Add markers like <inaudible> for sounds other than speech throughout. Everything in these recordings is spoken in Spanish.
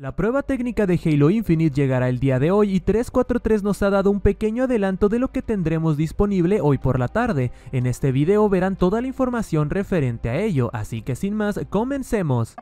La prueba técnica de Halo Infinite llegará el día de hoy y 343 nos ha dado un pequeño adelanto de lo que tendremos disponible hoy por la tarde. En este video verán toda la información referente a ello, así que sin más, comencemos.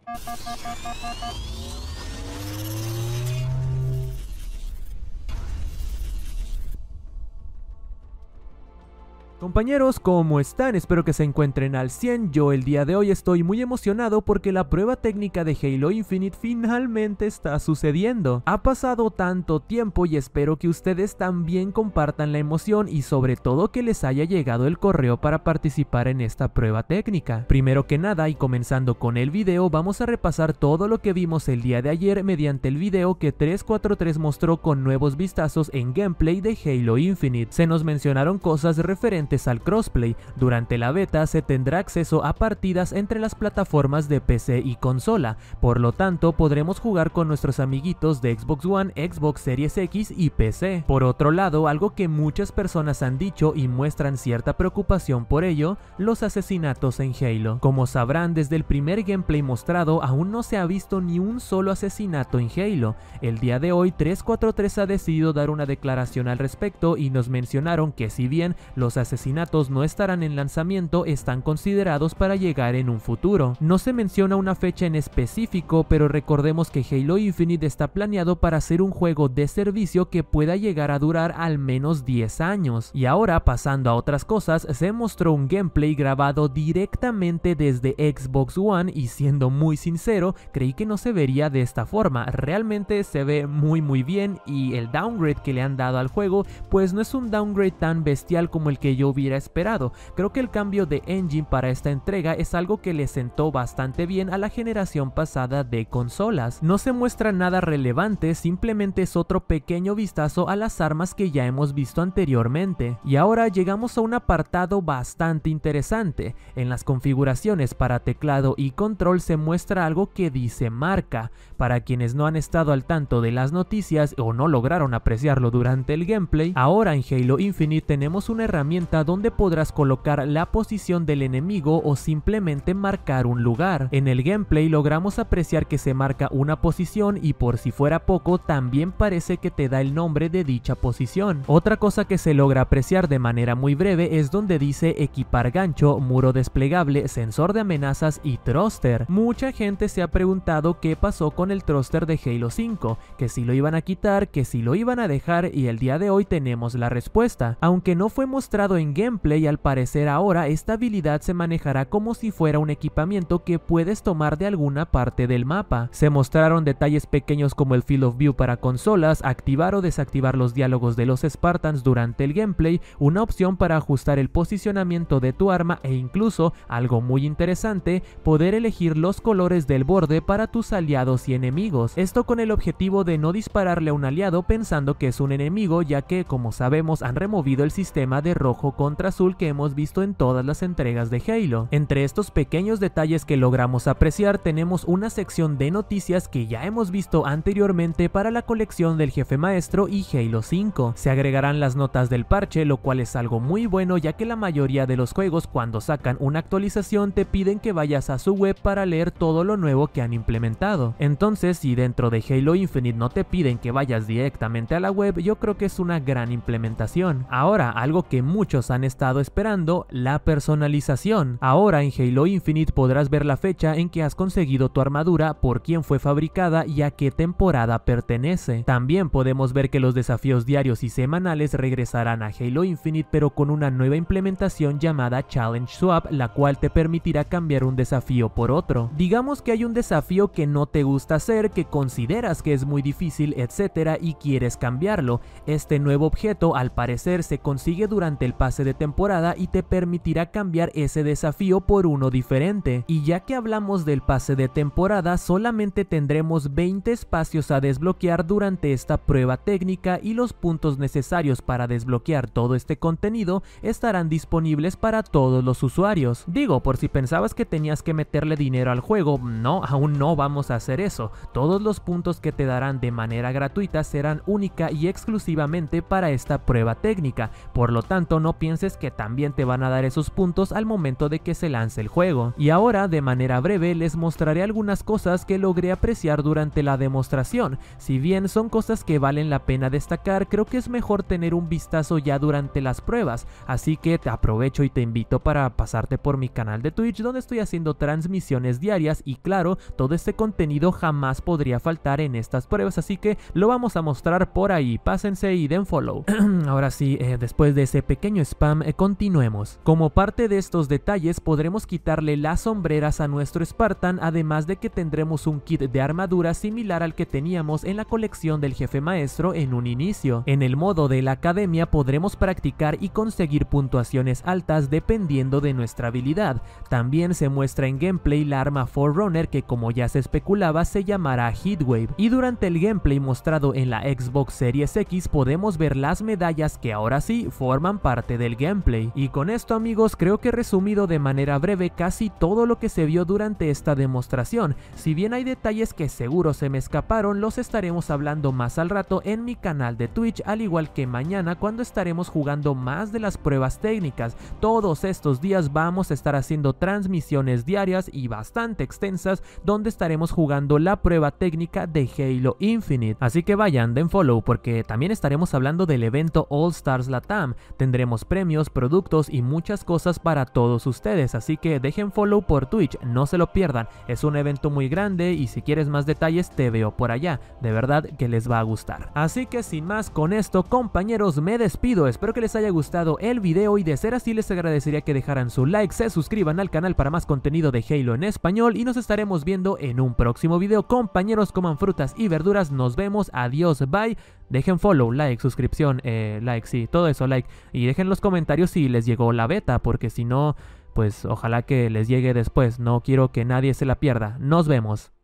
Compañeros, ¿cómo están? Espero que se encuentren al 100. Yo el día de hoy estoy muy emocionado porque la prueba técnica de Halo Infinite finalmente está sucediendo. Ha pasado tanto tiempo y espero que ustedes también compartan la emoción y sobre todo que les haya llegado el correo para participar en esta prueba técnica. Primero que nada y comenzando con el video, vamos a repasar todo lo que vimos el día de ayer mediante el video que 343 mostró con nuevos vistazos en gameplay de Halo Infinite. Se nos mencionaron cosas referentes al crossplay, durante la beta se tendrá acceso a partidas entre las plataformas de PC y consola, por lo tanto podremos jugar con nuestros amiguitos de Xbox One, Xbox Series X y PC. Por otro lado, algo que muchas personas han dicho y muestran cierta preocupación por ello, los asesinatos en Halo. Como sabrán, desde el primer gameplay mostrado aún no se ha visto ni un solo asesinato en Halo. El día de hoy 343 ha decidido dar una declaración al respecto y nos mencionaron que si bien los asesinatos asesinatos no estarán en lanzamiento están considerados para llegar en un futuro. No se menciona una fecha en específico, pero recordemos que Halo Infinite está planeado para ser un juego de servicio que pueda llegar a durar al menos 10 años. Y ahora, pasando a otras cosas, se mostró un gameplay grabado directamente desde Xbox One y siendo muy sincero, creí que no se vería de esta forma. Realmente se ve muy muy bien y el downgrade que le han dado al juego pues no es un downgrade tan bestial como el que yo hubiera esperado. Creo que el cambio de engine para esta entrega es algo que le sentó bastante bien a la generación pasada de consolas. No se muestra nada relevante, simplemente es otro pequeño vistazo a las armas que ya hemos visto anteriormente. Y ahora llegamos a un apartado bastante interesante. En las configuraciones para teclado y control se muestra algo que dice marca. Para quienes no han estado al tanto de las noticias o no lograron apreciarlo durante el gameplay, ahora en Halo Infinite tenemos una herramienta donde podrás colocar la posición del enemigo o simplemente marcar un lugar. En el gameplay logramos apreciar que se marca una posición y por si fuera poco también parece que te da el nombre de dicha posición. Otra cosa que se logra apreciar de manera muy breve es donde dice equipar gancho, muro desplegable, sensor de amenazas y thruster. Mucha gente se ha preguntado qué pasó con el thruster de Halo 5, que si lo iban a quitar, que si lo iban a dejar y el día de hoy tenemos la respuesta. Aunque no fue mostrado en en gameplay al parecer ahora esta habilidad se manejará como si fuera un equipamiento que puedes tomar de alguna parte del mapa. Se mostraron detalles pequeños como el Field of View para consolas, activar o desactivar los diálogos de los Spartans durante el gameplay, una opción para ajustar el posicionamiento de tu arma e incluso, algo muy interesante, poder elegir los colores del borde para tus aliados y enemigos. Esto con el objetivo de no dispararle a un aliado pensando que es un enemigo ya que, como sabemos, han removido el sistema de rojo contra azul que hemos visto en todas las entregas de Halo. Entre estos pequeños detalles que logramos apreciar tenemos una sección de noticias que ya hemos visto anteriormente para la colección del jefe maestro y Halo 5. Se agregarán las notas del parche, lo cual es algo muy bueno ya que la mayoría de los juegos cuando sacan una actualización te piden que vayas a su web para leer todo lo nuevo que han implementado. Entonces, si dentro de Halo Infinite no te piden que vayas directamente a la web, yo creo que es una gran implementación. Ahora, algo que muchos han estado esperando, la personalización. Ahora en Halo Infinite podrás ver la fecha en que has conseguido tu armadura, por quién fue fabricada y a qué temporada pertenece. También podemos ver que los desafíos diarios y semanales regresarán a Halo Infinite pero con una nueva implementación llamada Challenge Swap, la cual te permitirá cambiar un desafío por otro. Digamos que hay un desafío que no te gusta hacer, que consideras que es muy difícil, etcétera, y quieres cambiarlo. Este nuevo objeto al parecer se consigue durante el pase de temporada y te permitirá cambiar ese desafío por uno diferente. Y ya que hablamos del pase de temporada, solamente tendremos 20 espacios a desbloquear durante esta prueba técnica y los puntos necesarios para desbloquear todo este contenido estarán disponibles para todos los usuarios. Digo, por si pensabas que tenías que meterle dinero al juego, no, aún no vamos a hacer eso. Todos los puntos que te darán de manera gratuita serán única y exclusivamente para esta prueba técnica, por lo tanto no pienses que también te van a dar esos puntos al momento de que se lance el juego. Y ahora, de manera breve, les mostraré algunas cosas que logré apreciar durante la demostración. Si bien son cosas que valen la pena destacar, creo que es mejor tener un vistazo ya durante las pruebas, así que te aprovecho y te invito para pasarte por mi canal de Twitch donde estoy haciendo transmisiones diarias y claro, todo este contenido jamás podría faltar en estas pruebas, así que lo vamos a mostrar por ahí, pásense y den follow. <clears throat> Ahora sí, eh, después de ese pequeño spam, eh, continuemos. Como parte de estos detalles podremos quitarle las sombreras a nuestro Spartan, además de que tendremos un kit de armadura similar al que teníamos en la colección del jefe maestro en un inicio. En el modo de la academia podremos practicar y conseguir puntuaciones altas dependiendo de nuestra habilidad. También se muestra en gameplay la arma Forerunner que como ya se especulaba se llamará Heatwave. Y durante el gameplay mostrado en la Xbox Series X podemos ver las medallas que ahora sí forman parte del gameplay. Y con esto amigos creo que he resumido de manera breve casi todo lo que se vio durante esta demostración, si bien hay detalles que seguro se me escaparon los estaremos hablando más al rato en mi canal de Twitch al igual que mañana cuando estaremos jugando más de las pruebas técnicas, todos estos días vamos a estar haciendo transmisiones diarias y bastante extensas donde estaremos jugando la prueba técnica de Halo Infinite, así que vayan den follow porque también estaremos hablando del evento All Stars Latam, tendremos premios, productos y muchas cosas para todos ustedes, así que dejen follow por Twitch, no se lo pierdan, es un evento muy grande y si quieres más detalles te veo por allá, de verdad que les va a gustar. Así que sin más con esto compañeros me despido, espero que les haya gustado el video y de ser así les agradecería que dejaran su like, se suscriban al canal para más contenido de Halo en español y nos estaremos viendo en un próximo video. Compañeros coman frutas y verduras, nos vemos, adiós, bye. Dejen follow, like, suscripción, eh, like, sí, todo eso, like. Y dejen los comentarios si les llegó la beta, porque si no, pues ojalá que les llegue después. No quiero que nadie se la pierda. Nos vemos.